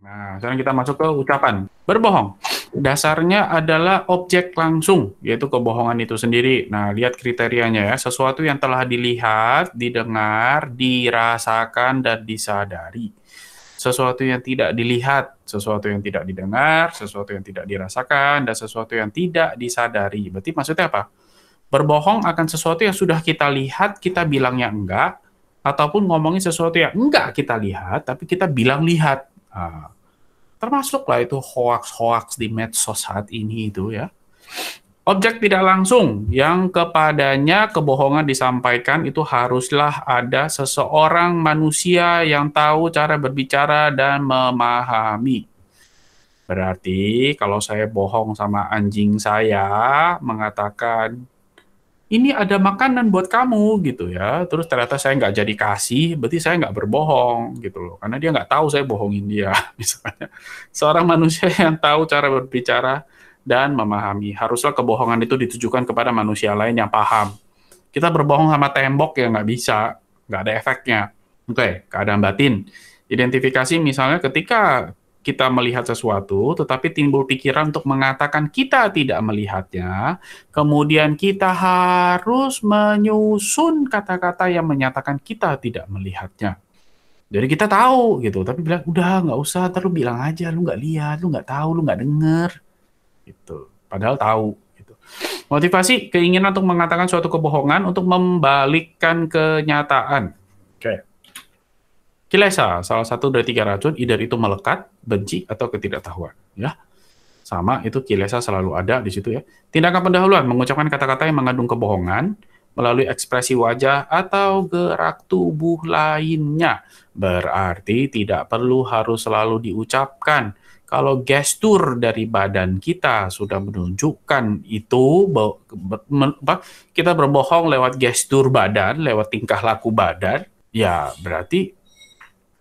Nah, sekarang kita masuk ke ucapan. Berbohong. Dasarnya adalah objek langsung, yaitu kebohongan itu sendiri. Nah, lihat kriterianya ya. Sesuatu yang telah dilihat, didengar, dirasakan, dan disadari. Sesuatu yang tidak dilihat, sesuatu yang tidak didengar, sesuatu yang tidak dirasakan, dan sesuatu yang tidak disadari. Berarti maksudnya apa? Berbohong akan sesuatu yang sudah kita lihat, kita bilangnya enggak, ataupun ngomongin sesuatu yang enggak kita lihat, tapi kita bilang lihat Uh, termasuklah itu hoax-hoax di medsos saat ini itu ya. Objek tidak langsung yang kepadanya kebohongan disampaikan itu haruslah ada seseorang manusia yang tahu cara berbicara dan memahami. Berarti kalau saya bohong sama anjing saya mengatakan ini ada makanan buat kamu gitu ya terus ternyata saya nggak jadi kasih berarti saya nggak berbohong gitu loh karena dia nggak tahu saya bohongin dia misalnya seorang manusia yang tahu cara berbicara dan memahami haruslah kebohongan itu ditujukan kepada manusia lain yang paham kita berbohong sama tembok ya nggak bisa nggak ada efeknya oke okay, keadaan batin identifikasi misalnya ketika kita melihat sesuatu, tetapi timbul pikiran untuk mengatakan kita tidak melihatnya, kemudian kita harus menyusun kata-kata yang menyatakan kita tidak melihatnya. Jadi kita tahu gitu, tapi bilang udah nggak usah, terus bilang aja, lu nggak lihat, lu nggak tahu, lu nggak denger, gitu. Padahal tahu. Gitu. Motivasi keinginan untuk mengatakan suatu kebohongan untuk membalikkan kenyataan Kilesa, salah satu dari tiga racun, either itu melekat, benci, atau ketidaktahuan. Ya, sama itu kilesa selalu ada di situ ya. Tindakan pendahuluan mengucapkan kata-kata yang mengandung kebohongan melalui ekspresi wajah atau gerak tubuh lainnya. Berarti tidak perlu harus selalu diucapkan. Kalau gestur dari badan kita sudah menunjukkan itu kita berbohong lewat gestur badan, lewat tingkah laku badan, ya berarti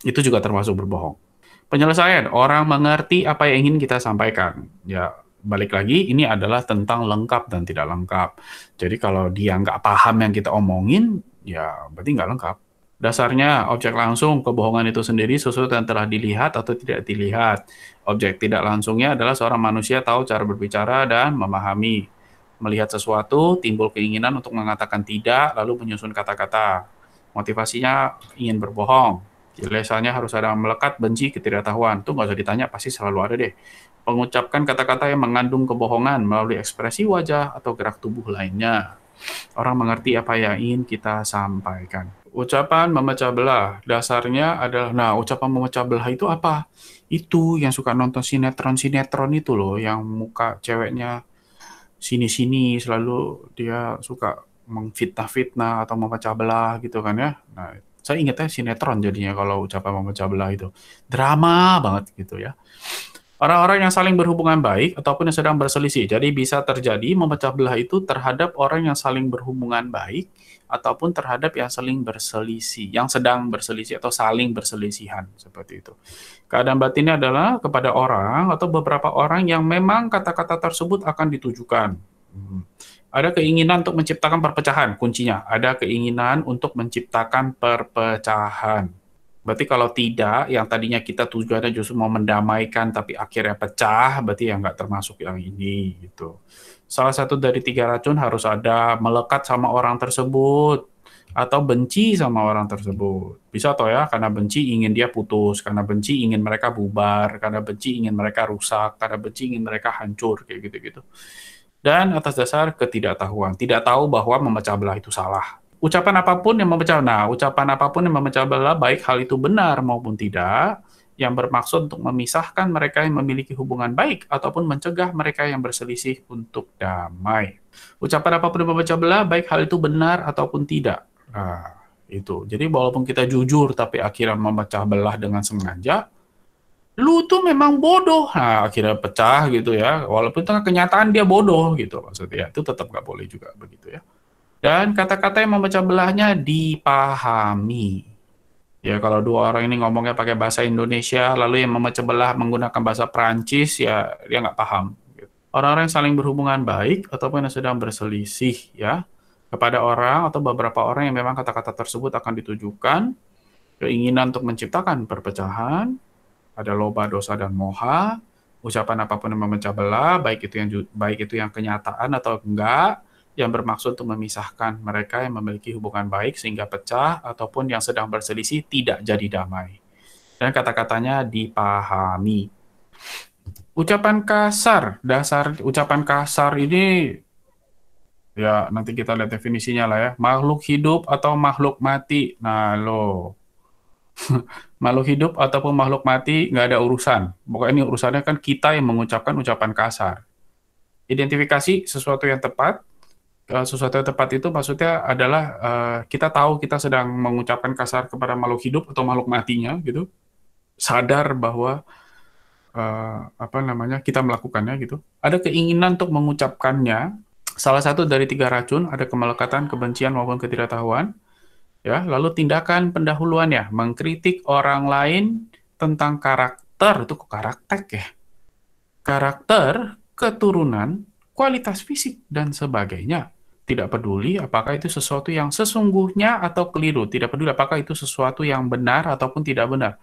itu juga termasuk berbohong. Penyelesaian, orang mengerti apa yang ingin kita sampaikan. Ya, balik lagi, ini adalah tentang lengkap dan tidak lengkap. Jadi kalau dia nggak paham yang kita omongin, ya berarti nggak lengkap. Dasarnya, objek langsung, kebohongan itu sendiri sesuatu yang telah dilihat atau tidak dilihat. Objek tidak langsungnya adalah seorang manusia tahu cara berbicara dan memahami. Melihat sesuatu, timbul keinginan untuk mengatakan tidak, lalu menyusun kata-kata. Motivasinya ingin berbohong. Misalnya harus ada melekat benci ketidaktahuan. Itu nggak usah ditanya, pasti selalu ada deh. Mengucapkan kata-kata yang mengandung kebohongan melalui ekspresi wajah atau gerak tubuh lainnya. Orang mengerti apa yang ingin kita sampaikan. Ucapan memecah belah, dasarnya adalah, nah ucapan memecah belah itu apa? Itu yang suka nonton sinetron-sinetron itu loh, yang muka ceweknya sini-sini selalu dia suka mengfitnah fitnah atau memecah belah gitu kan ya. Nah, saya ingatnya sinetron jadinya kalau ucapan memecah belah itu drama banget gitu ya. Orang-orang yang saling berhubungan baik ataupun yang sedang berselisih. Jadi bisa terjadi memecah belah itu terhadap orang yang saling berhubungan baik ataupun terhadap yang saling berselisih, yang sedang berselisih atau saling berselisihan seperti itu. Keadaan batinnya adalah kepada orang atau beberapa orang yang memang kata-kata tersebut akan ditujukan. Hmm. Ada keinginan untuk menciptakan perpecahan, kuncinya. Ada keinginan untuk menciptakan perpecahan. Berarti kalau tidak, yang tadinya kita tujuannya justru mau mendamaikan, tapi akhirnya pecah, berarti yang nggak termasuk yang ini, gitu. Salah satu dari tiga racun harus ada melekat sama orang tersebut, atau benci sama orang tersebut. Bisa toh ya, karena benci ingin dia putus, karena benci ingin mereka bubar, karena benci ingin mereka rusak, karena benci ingin mereka hancur, kayak gitu-gitu dan atas dasar ketidaktahuan, tidak tahu bahwa memecah belah itu salah. Ucapan apapun yang memecah, nah ucapan apapun yang memecah belah baik hal itu benar maupun tidak, yang bermaksud untuk memisahkan mereka yang memiliki hubungan baik ataupun mencegah mereka yang berselisih untuk damai. Ucapan apapun yang memecah belah baik hal itu benar ataupun tidak. Nah, itu. Jadi walaupun kita jujur tapi akhirnya memecah belah dengan sengaja, lu tuh memang bodoh. Nah, akhirnya pecah gitu ya. Walaupun tengah kenyataan dia bodoh gitu maksudnya. Itu tetap nggak boleh juga begitu ya. Dan kata-kata yang memecah belahnya dipahami. Ya kalau dua orang ini ngomongnya pakai bahasa Indonesia, lalu yang memecah belah menggunakan bahasa Perancis, ya dia nggak paham. Orang-orang yang saling berhubungan baik ataupun yang sedang berselisih ya kepada orang atau beberapa orang yang memang kata-kata tersebut akan ditujukan keinginan untuk menciptakan perpecahan, ada loba dosa dan moha ucapan apapun yang memecah belah baik itu yang baik itu yang kenyataan atau enggak yang bermaksud untuk memisahkan mereka yang memiliki hubungan baik sehingga pecah ataupun yang sedang berselisih tidak jadi damai. Dan kata-katanya dipahami. Ucapan kasar, dasar ucapan kasar ini ya nanti kita lihat definisinya lah ya. Makhluk hidup atau makhluk mati. Nah, lo makhluk hidup ataupun makhluk mati nggak ada urusan. Pokoknya ini urusannya kan kita yang mengucapkan ucapan kasar. Identifikasi sesuatu yang tepat, eh, sesuatu yang tepat itu maksudnya adalah eh, kita tahu kita sedang mengucapkan kasar kepada makhluk hidup atau makhluk matinya gitu, sadar bahwa eh, apa namanya kita melakukannya gitu. Ada keinginan untuk mengucapkannya. Salah satu dari tiga racun ada kemelekatan, kebencian maupun ketidaktahuan ya lalu tindakan pendahuluan ya mengkritik orang lain tentang karakter itu karakter ya karakter keturunan kualitas fisik dan sebagainya tidak peduli apakah itu sesuatu yang sesungguhnya atau keliru tidak peduli apakah itu sesuatu yang benar ataupun tidak benar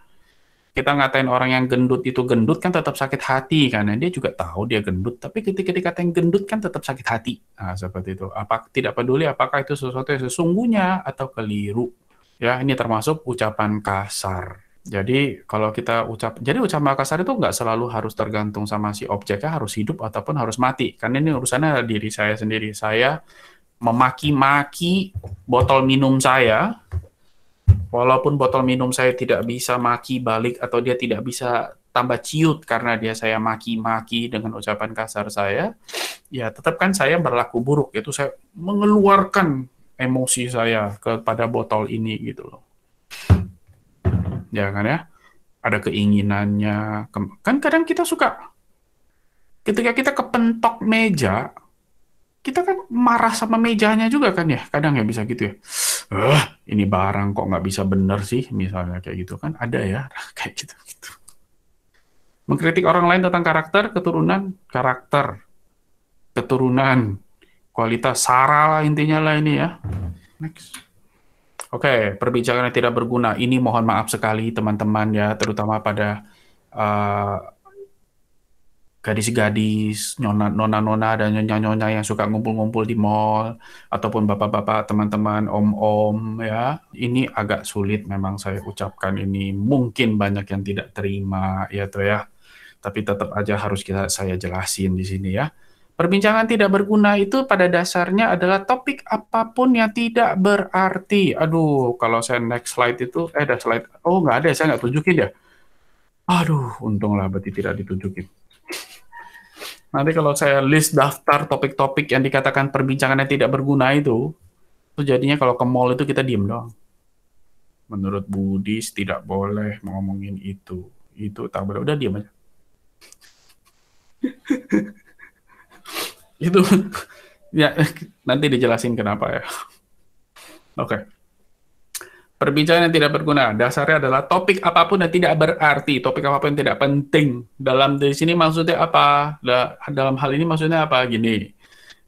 kita ngatain orang yang gendut itu gendut kan tetap sakit hati karena ya. dia juga tahu dia gendut tapi ketika dikatain gendut kan tetap sakit hati nah seperti itu apa tidak peduli apakah itu sesuatu yang sesungguhnya atau keliru ya ini termasuk ucapan kasar jadi kalau kita ucap, jadi ucapan kasar itu nggak selalu harus tergantung sama si objeknya harus hidup ataupun harus mati. Karena ini urusannya diri saya sendiri. Saya memaki-maki botol minum saya Walaupun botol minum saya tidak bisa maki balik atau dia tidak bisa tambah ciut karena dia saya maki-maki dengan ucapan kasar saya, ya tetap kan saya berlaku buruk, yaitu saya mengeluarkan emosi saya kepada botol ini gitu loh. Ya kan ya? Ada keinginannya. Kan kadang kita suka ketika kita kepentok meja, kita kan marah sama mejanya juga kan ya kadang ya bisa gitu ya eh ini barang kok nggak bisa bener sih misalnya kayak gitu kan ada ya kayak gitu gitu mengkritik orang lain tentang karakter keturunan karakter keturunan kualitas sara lah intinya lah ini ya next oke okay, perbincangan yang tidak berguna ini mohon maaf sekali teman-teman ya terutama pada eh, gadis-gadis, nona, nona dan nyonya-nyonya yang suka ngumpul-ngumpul di mall ataupun bapak-bapak, teman-teman, om-om ya. Ini agak sulit memang saya ucapkan ini. Mungkin banyak yang tidak terima ya tuh ya. Tapi tetap aja harus kita saya jelasin di sini ya. Perbincangan tidak berguna itu pada dasarnya adalah topik apapun yang tidak berarti. Aduh, kalau saya next slide itu, eh ada slide, oh nggak ada, saya nggak tunjukin ya. Aduh, untunglah berarti tidak ditunjukin. Nanti kalau saya list daftar topik-topik yang dikatakan perbincangannya tidak berguna itu, itu jadinya kalau ke mall itu kita diem doang. Menurut Budis tidak boleh ngomongin itu. Itu tak boleh. Udah diem aja. itu ya nanti dijelasin kenapa ya. Oke. Okay. Perbincangan yang tidak berguna dasarnya adalah topik apapun yang tidak berarti, topik apapun yang tidak penting. Dalam di sini maksudnya apa? Dalam hal ini maksudnya apa? Gini,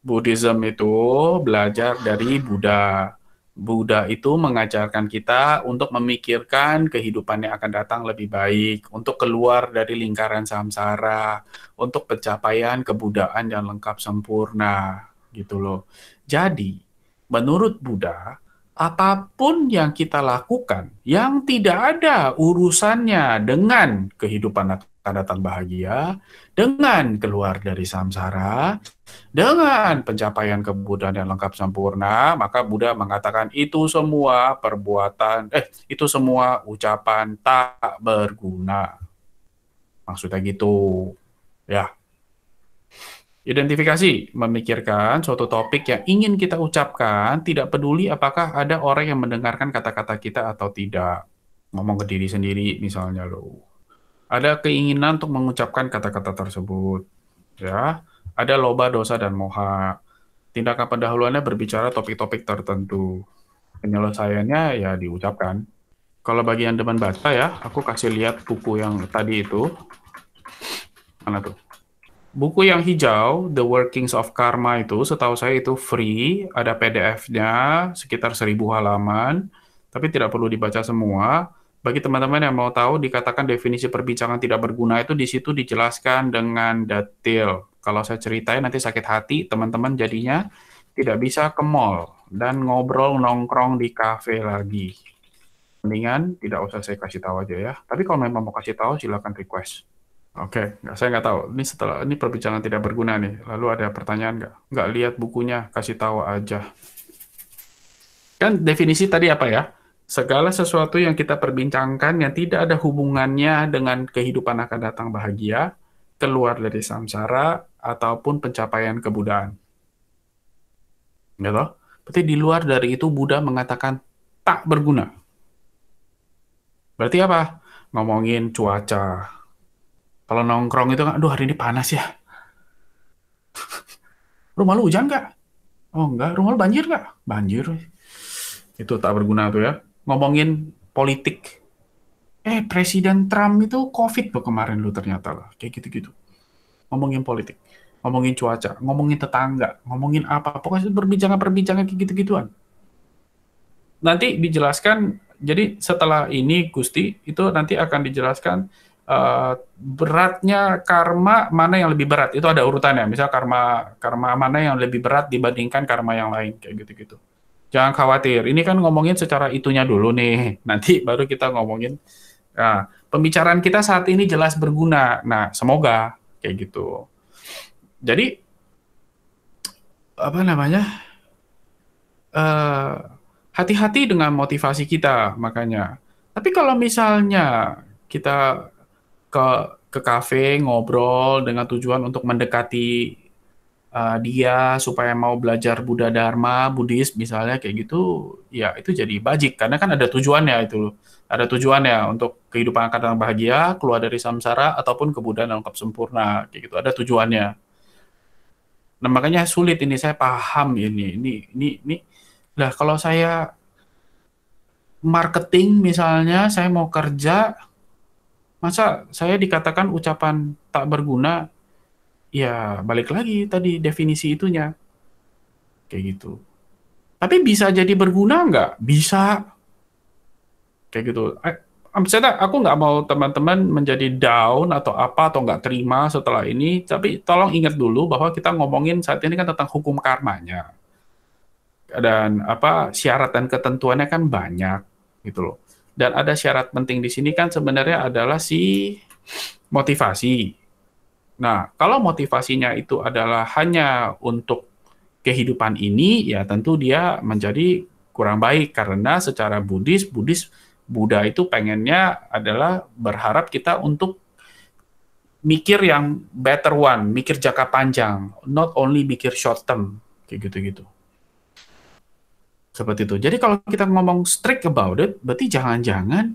Buddhism itu belajar dari Buddha. Buddha itu mengajarkan kita untuk memikirkan kehidupan yang akan datang lebih baik, untuk keluar dari lingkaran samsara, untuk pencapaian kebudaan yang lengkap sempurna, gitu loh. Jadi, menurut Buddha, apapun yang kita lakukan yang tidak ada urusannya dengan kehidupan tanda-tanda bahagia, dengan keluar dari samsara, dengan pencapaian kebudayaan yang lengkap sempurna, maka Buddha mengatakan itu semua perbuatan, eh itu semua ucapan tak berguna. Maksudnya gitu. Ya, Identifikasi memikirkan suatu topik yang ingin kita ucapkan, tidak peduli apakah ada orang yang mendengarkan kata-kata kita atau tidak. Ngomong ke diri sendiri misalnya lo. Ada keinginan untuk mengucapkan kata-kata tersebut. Ya, ada loba, dosa dan moha. Tindakan pendahuluannya berbicara topik-topik tertentu. Penyelesaiannya ya diucapkan. Kalau bagian depan baca ya, aku kasih lihat buku yang tadi itu. Mana tuh? Buku yang hijau, The Workings of Karma itu, setahu saya itu free, ada PDF-nya, sekitar seribu halaman, tapi tidak perlu dibaca semua. Bagi teman-teman yang mau tahu, dikatakan definisi perbincangan tidak berguna itu di situ dijelaskan dengan detail. Kalau saya ceritain nanti sakit hati, teman-teman jadinya tidak bisa ke mall dan ngobrol nongkrong di kafe lagi. Mendingan tidak usah saya kasih tahu aja ya. Tapi kalau memang mau kasih tahu, silakan request. Oke, nggak saya nggak tahu. Ini setelah ini perbincangan tidak berguna nih. Lalu ada pertanyaan nggak? Nggak lihat bukunya, kasih tahu aja. Kan definisi tadi apa ya? Segala sesuatu yang kita perbincangkan yang tidak ada hubungannya dengan kehidupan akan datang bahagia, keluar dari samsara, ataupun pencapaian kebudaan. Gitu? Berarti di luar dari itu Buddha mengatakan tak berguna. Berarti apa? Ngomongin cuaca, kalau nongkrong itu kan, aduh hari ini panas ya. rumah lu hujan nggak? Oh nggak, Rumah lu banjir nggak? Banjir. Itu tak berguna tuh ya. Ngomongin politik. Eh, Presiden Trump itu COVID loh kemarin lu ternyata lah. Kayak gitu-gitu. Ngomongin politik. Ngomongin cuaca. Ngomongin tetangga. Ngomongin apa. Pokoknya perbincangan-perbincangan kayak gitu-gituan. Nanti dijelaskan jadi setelah ini Gusti itu nanti akan dijelaskan uh, beratnya karma mana yang lebih berat itu ada urutannya misal karma karma mana yang lebih berat dibandingkan karma yang lain kayak gitu gitu jangan khawatir ini kan ngomongin secara itunya dulu nih nanti baru kita ngomongin nah, pembicaraan kita saat ini jelas berguna nah semoga kayak gitu jadi apa namanya uh, hati-hati dengan motivasi kita makanya tapi kalau misalnya kita ke ke kafe ngobrol dengan tujuan untuk mendekati uh, dia supaya mau belajar Buddha Dharma, Buddhis misalnya kayak gitu, ya itu jadi bajik karena kan ada tujuannya itu Ada tujuannya untuk kehidupan yang bahagia, keluar dari samsara ataupun kebudayaan lengkap sempurna kayak gitu. Ada tujuannya. Nah, makanya sulit ini saya paham ini. Ini ini ini lah kalau saya marketing misalnya saya mau kerja Masa saya dikatakan ucapan tak berguna? Ya, balik lagi tadi definisi itunya. Kayak gitu. Tapi bisa jadi berguna nggak? Bisa. Kayak gitu. Eh, saya aku nggak mau teman-teman menjadi down atau apa atau nggak terima setelah ini, tapi tolong ingat dulu bahwa kita ngomongin saat ini kan tentang hukum karmanya dan apa syarat dan ketentuannya kan banyak gitu loh. Dan ada syarat penting di sini kan sebenarnya adalah si motivasi. Nah, kalau motivasinya itu adalah hanya untuk kehidupan ini, ya tentu dia menjadi kurang baik karena secara Buddhis, Buddhis Buddha itu pengennya adalah berharap kita untuk mikir yang better one, mikir jangka panjang, not only mikir short term, kayak gitu-gitu. Seperti itu. Jadi kalau kita ngomong strict about it, berarti jangan-jangan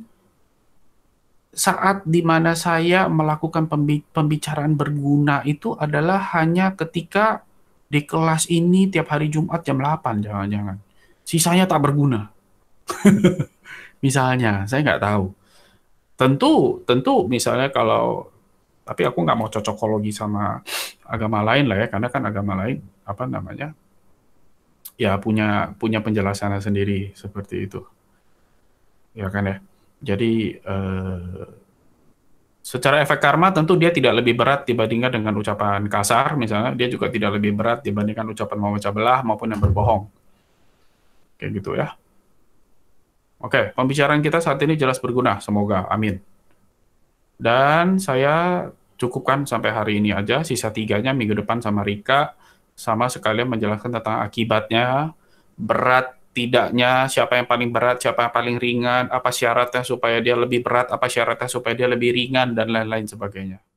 saat dimana saya melakukan pembicaraan berguna itu adalah hanya ketika di kelas ini tiap hari Jumat jam 8, jangan-jangan. Sisanya tak berguna. misalnya, saya nggak tahu. Tentu, tentu misalnya kalau, tapi aku nggak mau cocokologi sama agama lain lah ya, karena kan agama lain, apa namanya, ya punya punya penjelasannya sendiri seperti itu ya kan ya jadi eh, secara efek karma tentu dia tidak lebih berat dibandingkan dengan ucapan kasar misalnya dia juga tidak lebih berat dibandingkan ucapan mau memecah belah maupun yang berbohong kayak gitu ya oke pembicaraan kita saat ini jelas berguna semoga amin dan saya cukupkan sampai hari ini aja sisa tiganya minggu depan sama Rika sama sekali menjelaskan tentang akibatnya, berat tidaknya, siapa yang paling berat, siapa yang paling ringan, apa syaratnya supaya dia lebih berat, apa syaratnya supaya dia lebih ringan, dan lain-lain sebagainya.